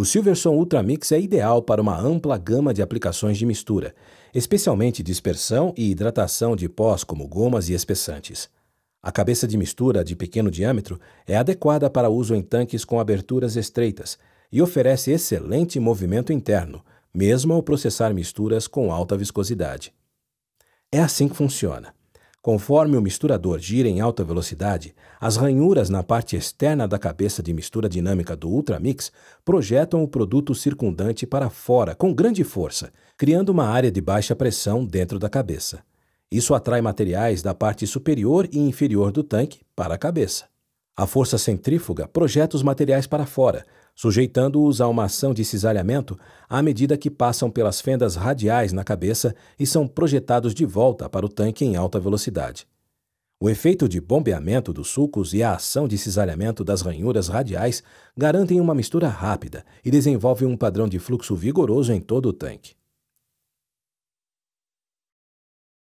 O Silverson Ultra Mix é ideal para uma ampla gama de aplicações de mistura, especialmente dispersão e hidratação de pós como gomas e espessantes. A cabeça de mistura de pequeno diâmetro é adequada para uso em tanques com aberturas estreitas e oferece excelente movimento interno, mesmo ao processar misturas com alta viscosidade. É assim que funciona. Conforme o misturador gira em alta velocidade, as ranhuras na parte externa da cabeça de mistura dinâmica do Ultramix projetam o produto circundante para fora com grande força, criando uma área de baixa pressão dentro da cabeça. Isso atrai materiais da parte superior e inferior do tanque para a cabeça. A força centrífuga projeta os materiais para fora, sujeitando-os a uma ação de cisalhamento à medida que passam pelas fendas radiais na cabeça e são projetados de volta para o tanque em alta velocidade. O efeito de bombeamento dos sulcos e a ação de cisalhamento das ranhuras radiais garantem uma mistura rápida e desenvolvem um padrão de fluxo vigoroso em todo o tanque.